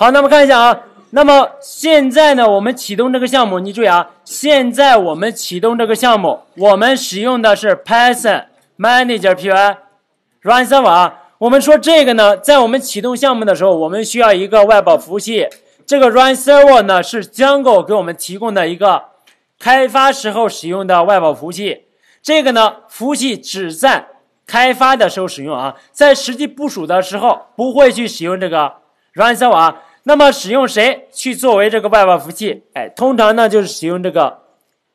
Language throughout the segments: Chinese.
好，那么看一下啊。那么现在呢，我们启动这个项目，你注意啊。现在我们启动这个项目，我们使用的是 Python Manager Py Run Server。啊。我们说这个呢，在我们启动项目的时候，我们需要一个外保服务器。这个 Run Server 呢，是 Django 给我们提供的一个开发时候使用的外保服务器。这个呢，服务器只在开发的时候使用啊，在实际部署的时候不会去使用这个 Run Server。啊。那么使用谁去作为这个外网服务器？哎，通常呢就是使用这个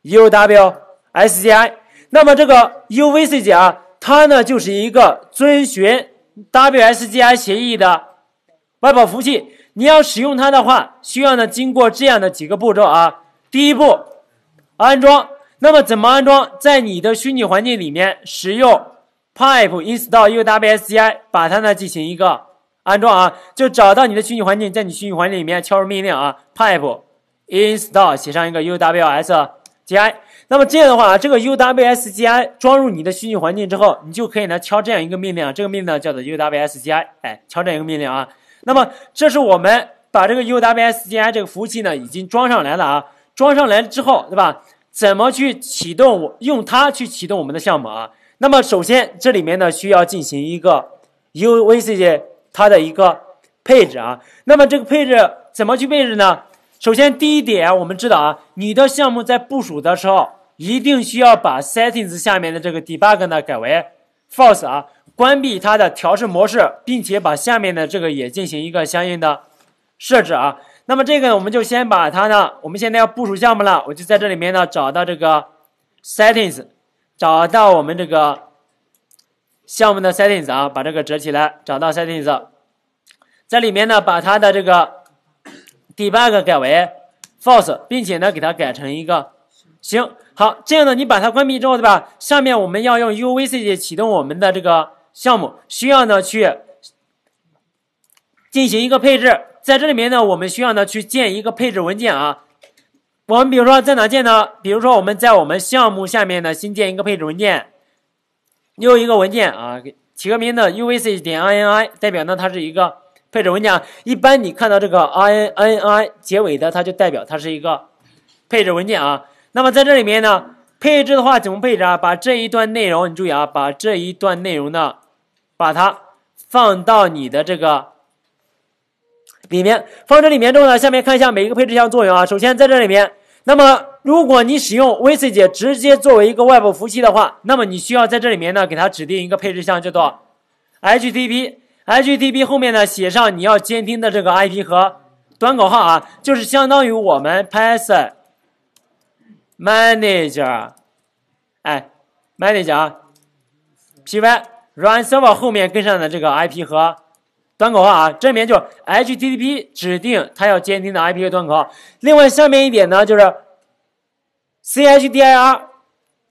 UWSGI。那么这个 u v c g i 啊，它呢就是一个遵循 WSGI 协议的外网服务器。你要使用它的话，需要呢经过这样的几个步骤啊。第一步，安装。那么怎么安装？在你的虚拟环境里面使用 pip e install UWSGI，把它呢进行一个。安装啊，就找到你的虚拟环境，在你虚拟环境里面敲入命令啊，pip e install 写上一个 uwsgi。那么这样的话，这个 uwsgi 装入你的虚拟环境之后，你就可以呢敲这样一个命令，这个命令叫做 uwsgi。哎，敲这样一个命令啊。那么这是我们把这个 uwsgi 这个服务器呢已经装上来了啊，装上来之后，对吧？怎么去启动？用它去启动我们的项目啊？那么首先这里面呢需要进行一个 u v c c 它的一个配置啊，那么这个配置怎么去配置呢？首先第一点，我们知道啊，你的项目在部署的时候，一定需要把 settings 下面的这个 debug 呢改为 false 啊，关闭它的调试模式，并且把下面的这个也进行一个相应的设置啊。那么这个呢，我们就先把它呢，我们现在要部署项目了，我就在这里面呢找到这个 settings，找到我们这个。项目的 settings 啊，把这个折起来，找到 settings，在里面呢，把它的这个 debug 改为 false，并且呢给它改成一个行好，这样呢你把它关闭之后，对吧？下面我们要用 UVC 启动我们的这个项目，需要呢去进行一个配置，在这里面呢，我们需要呢去建一个配置文件啊，我们比如说在哪建呢？比如说我们在我们项目下面呢新建一个配置文件。有一个文件啊，起个名的 uvc 点 ini，代表呢它是一个配置文件。一般你看到这个 ini 结尾的，它就代表它是一个配置文件啊。那么在这里面呢，配置的话怎么配置啊？把这一段内容，你注意啊，把这一段内容呢，把它放到你的这个里面。放这里面之后呢，下面看一下每一个配置项作用啊。首先在这里面，那么。如果你使用 v s g 直接作为一个外部服务器的话，那么你需要在这里面呢给它指定一个配置项叫做 HTTP，HTTP 后面呢写上你要监听的这个 IP 和端口号啊，就是相当于我们 Python Manager，哎，Manager.py 啊 runserver 后面跟上的这个 IP 和端口号啊，这里面就 HTTP 指定它要监听的 IP 和端口号。另外下面一点呢就是。chdir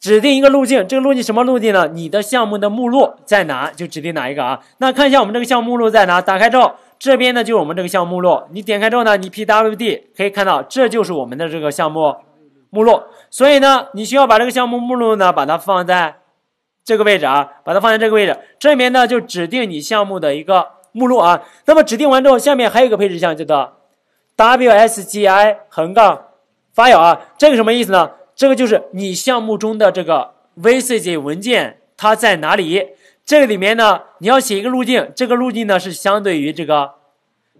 指定一个路径，这个路径什么路径呢？你的项目的目录在哪就指定哪一个啊。那看一下我们这个项目目录在哪，打开之后这边呢就是我们这个项目目录，你点开之后呢，你 pwd 可以看到这就是我们的这个项目目录。所以呢，你需要把这个项目目录呢把它放在这个位置啊，把它放在这个位置，这里面呢就指定你项目的一个目录啊。那么指定完之后，下面还有一个配置项叫做 wsgi 横杠 file 啊，这个什么意思呢？这个就是你项目中的这个 VCS 文件它在哪里？这个里面呢，你要写一个路径，这个路径呢是相对于这个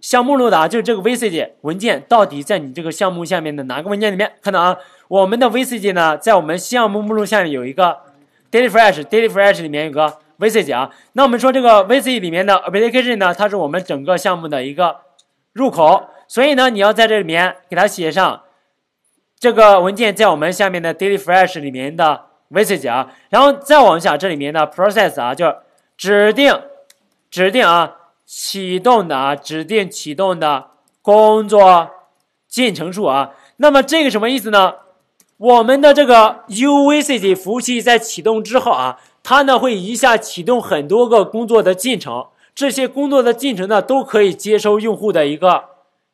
项目路录的啊。就是这个 VCS 文件到底在你这个项目下面的哪个文件里面？看到啊，我们的 VCS 呢，在我们项目目录下面有一个 daily fresh，daily fresh 里面有个 VCS 啊。那我们说这个 VCS 里面的 application 呢，它是我们整个项目的一个入口，所以呢，你要在这里面给它写上。这个文件在我们下面的 daily fresh 里面的 v g e 啊，然后再往下，这里面的 process 啊，就指定指定啊启动的啊指定启动的工作进程数啊。那么这个什么意思呢？我们的这个 u v c 服务器在启动之后啊，它呢会一下启动很多个工作的进程，这些工作的进程呢都可以接收用户的一个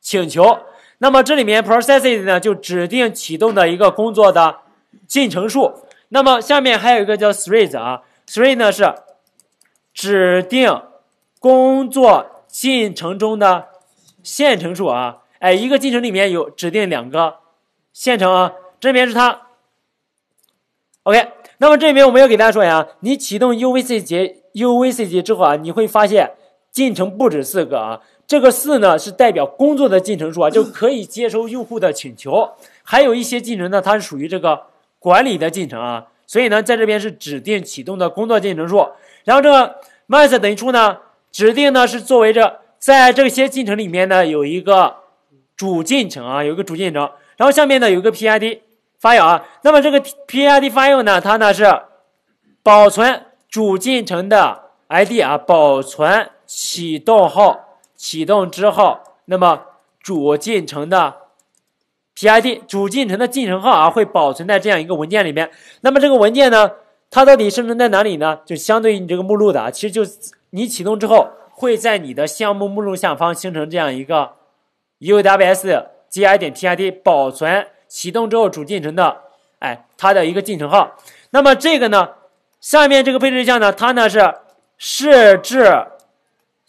请求。那么这里面 processes 呢就指定启动的一个工作的进程数。那么下面还有一个叫 threads 啊，t h r e a d 呢是指定工作进程中的线程数啊。哎，一个进程里面有指定两个线程啊。这边是它。OK，那么这边我们要给大家说一下，你启动 UVC 节 UVC 级之后啊，你会发现进程不止四个啊。这个四呢是代表工作的进程数啊，就可以接收用户的请求。还有一些进程呢，它是属于这个管理的进程啊。所以呢，在这边是指定启动的工作进程数。然后这个 max 等于处呢，指定呢是作为这在这些进程里面呢有一个主进程啊，有一个主进程。然后下面呢有一个 pid 发映啊。那么这个 pid 发映呢，它呢是保存主进程的 id 啊，保存启动后。启动之后，那么主进程的 PID、主进程的进程号啊，会保存在这样一个文件里面。那么这个文件呢，它到底生成在哪里呢？就相对于你这个目录的啊，其实就你启动之后，会在你的项目目录下方形成这样一个 UWSGI 点 PID，保存启动之后主进程的哎它的一个进程号。那么这个呢，下面这个配置项呢，它呢是设置。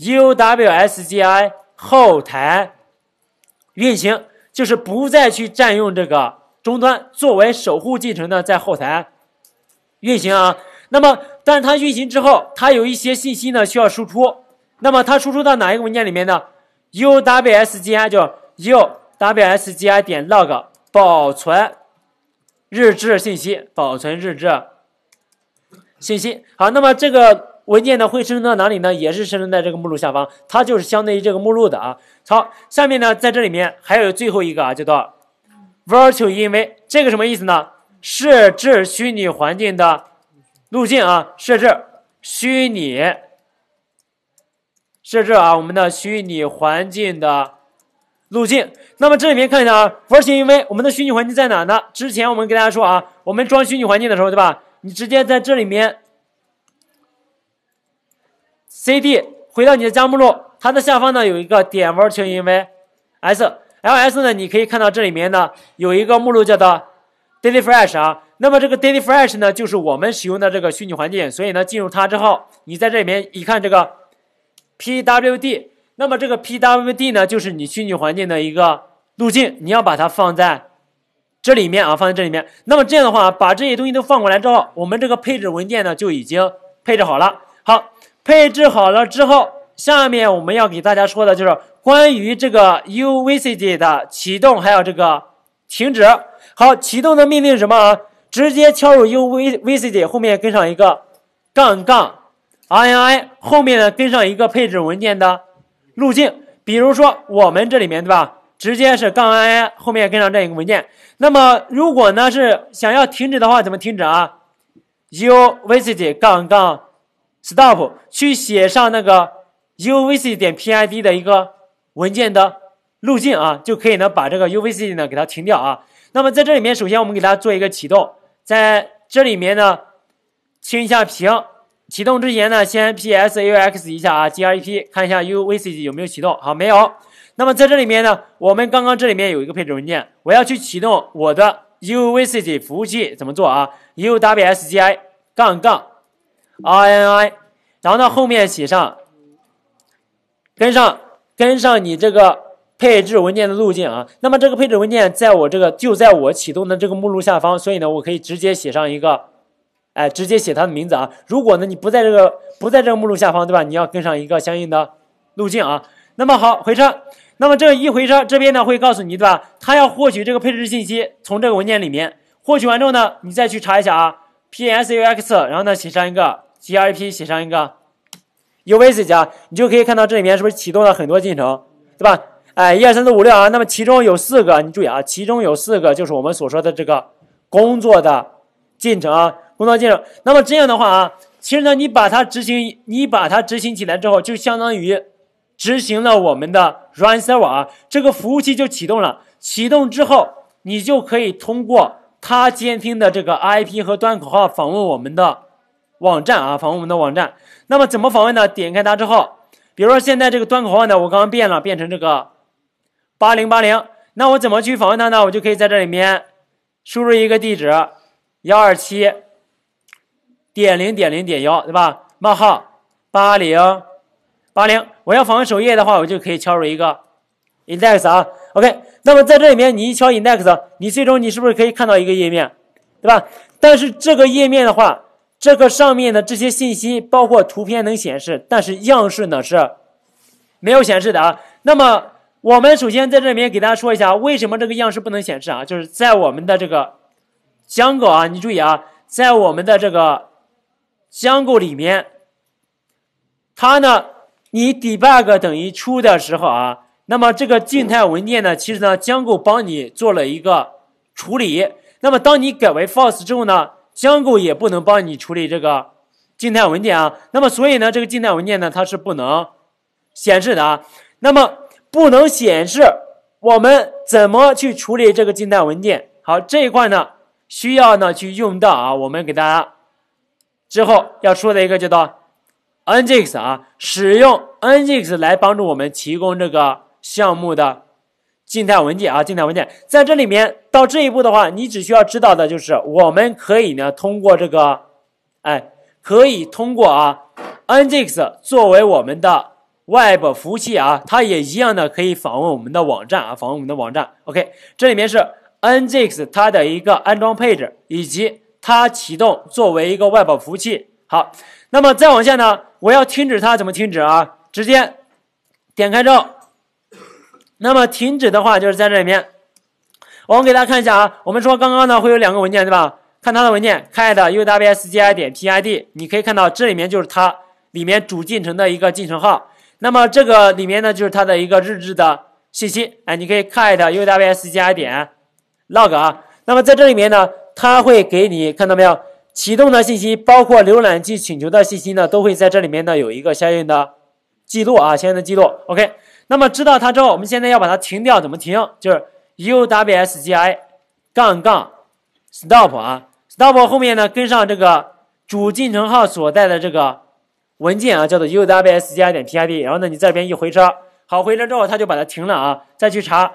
uwsgi 后台运行就是不再去占用这个终端作为守护进程的在后台运行啊。那么，但它运行之后，它有一些信息呢需要输出。那么它输出到哪一个文件里面呢？uwsgi 就 uwsgi 点 log 保存日志信息，保存日志信息。好，那么这个。文件呢会生成到哪里呢？也是生成在这个目录下方，它就是相对于这个目录的啊。好，下面呢，在这里面还有最后一个啊，叫做 VirtualEnv，这个什么意思呢？设置虚拟环境的路径啊，设置虚拟设置啊，我们的虚拟环境的路径。那么这里面看一下啊，VirtualEnv 我们的虚拟环境在哪呢？之前我们跟大家说啊，我们装虚拟环境的时候，对吧？你直接在这里面。cd 回到你的家目录，它的下方呢有一个点弯全音 v s l s 呢，你可以看到这里面呢有一个目录叫做 daily fresh 啊，那么这个 daily fresh 呢就是我们使用的这个虚拟环境，所以呢进入它之后，你在这里面一看这个 pwd，那么这个 pwd 呢就是你虚拟环境的一个路径，你要把它放在这里面啊，放在这里面，那么这样的话把这些东西都放过来之后，我们这个配置文件呢就已经配置好了，好。配置好了之后，下面我们要给大家说的就是关于这个 uvcd 的启动还有这个停止。好，启动的命令什么啊？直接敲入 uvcd 后面跟上一个杠杠 ini，后面呢跟上一个配置文件的路径。比如说我们这里面对吧，直接是杠 ini 后面跟上这样一个文件。那么如果呢是想要停止的话，怎么停止啊？uvcd 杠杠 stop 去写上那个 uvc 点 pid 的一个文件的路径啊，就可以呢把这个 uvc 呢给它停掉啊。那么在这里面，首先我们给它做一个启动，在这里面呢清一下屏。启动之前呢，先 ps aux 一下啊，grep 看一下 uvc 有没有启动，好没有。那么在这里面呢，我们刚刚这里面有一个配置文件，我要去启动我的 uvc 服务器怎么做啊？uwsgi 杠杠。r n i 然后呢后面写上，跟上跟上你这个配置文件的路径啊。那么这个配置文件在我这个就在我启动的这个目录下方，所以呢我可以直接写上一个，哎直接写它的名字啊。如果呢你不在这个不在这个目录下方，对吧？你要跟上一个相应的路径啊。那么好，回车。那么这一回车，这边呢会告诉你，对吧？它要获取这个配置信息，从这个文件里面获取完之后呢，你再去查一下啊。psu x，然后呢写上一个。g r p 写上一个 u v c 加，你就可以看到这里面是不是启动了很多进程，对吧？哎，一二三四五六啊，那么其中有四个，你注意啊，其中有四个就是我们所说的这个工作的进程啊，工作进程。那么这样的话啊，其实呢，你把它执行，你把它执行起来之后，就相当于执行了我们的 run server 啊，这个服务器就启动了。启动之后，你就可以通过它监听的这个 i p 和端口号访问我们的。网站啊，访问我们的网站。那么怎么访问呢？点开它之后，比如说现在这个端口号呢，我刚刚变了，变成这个八零八零。那我怎么去访问它呢？我就可以在这里面输入一个地址幺二七点零点零点幺，对吧？冒号八零八零。我要访问首页的话，我就可以敲入一个 index 啊。OK，那么在这里面你一敲 index，你最终你是不是可以看到一个页面，对吧？但是这个页面的话。这个上面的这些信息包括图片能显示，但是样式呢是没有显示的啊。那么我们首先在这边给大家说一下，为什么这个样式不能显示啊？就是在我们的这个将构啊，你注意啊，在我们的这个将构里面，它呢，你 debug 等于出的时候啊，那么这个静态文件呢，其实呢将构帮你做了一个处理。那么当你改为 false 之后呢？香构也不能帮你处理这个静态文件啊，那么所以呢，这个静态文件呢，它是不能显示的啊。那么不能显示，我们怎么去处理这个静态文件？好，这一块呢，需要呢去用到啊，我们给大家之后要说的一个叫做 Nginx 啊，使用 Nginx 来帮助我们提供这个项目的。静态文件啊，静态文件在这里面。到这一步的话，你只需要知道的就是，我们可以呢通过这个，哎，可以通过啊，Nginx 作为我们的 Web 服务器啊，它也一样的可以访问我们的网站啊，访问我们的网站。OK，这里面是 Nginx 它的一个安装配置以及它启动作为一个 Web 服务器。好，那么再往下呢，我要停止它怎么停止啊？直接点开之后，那么停止的话就是在这里面，我们给大家看一下啊。我们说刚刚呢会有两个文件对吧？看它的文件，cat uwsgi 点 pid，你可以看到这里面就是它里面主进程的一个进程号。那么这个里面呢就是它的一个日志的信息，哎，你可以 cat uwsgi 点 log 啊。那么在这里面呢，它会给你看到没有启动的信息，包括浏览器请求的信息呢，都会在这里面呢有一个相应的记录啊，相应的记录。OK。那么知道它之后，我们现在要把它停掉，怎么停？就是 uwsgi 杠杠 stop 啊，stop 后面呢跟上这个主进程号所在的这个文件啊，叫做 uwsgi. 点 p i d 然后呢，你这边一回车，好，回车之后它就把它停了啊。再去查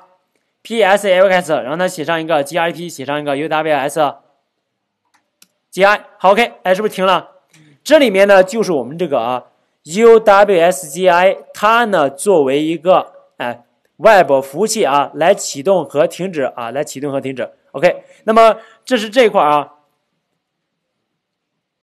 ps a x 然后呢写上一个 g i p，写上一个 uwsgi，好，OK，哎，是不是停了？这里面呢就是我们这个啊。uwsgi 它呢作为一个哎，Web 服务器啊，来启动和停止啊，来启动和停止。OK，那么这是这一块啊。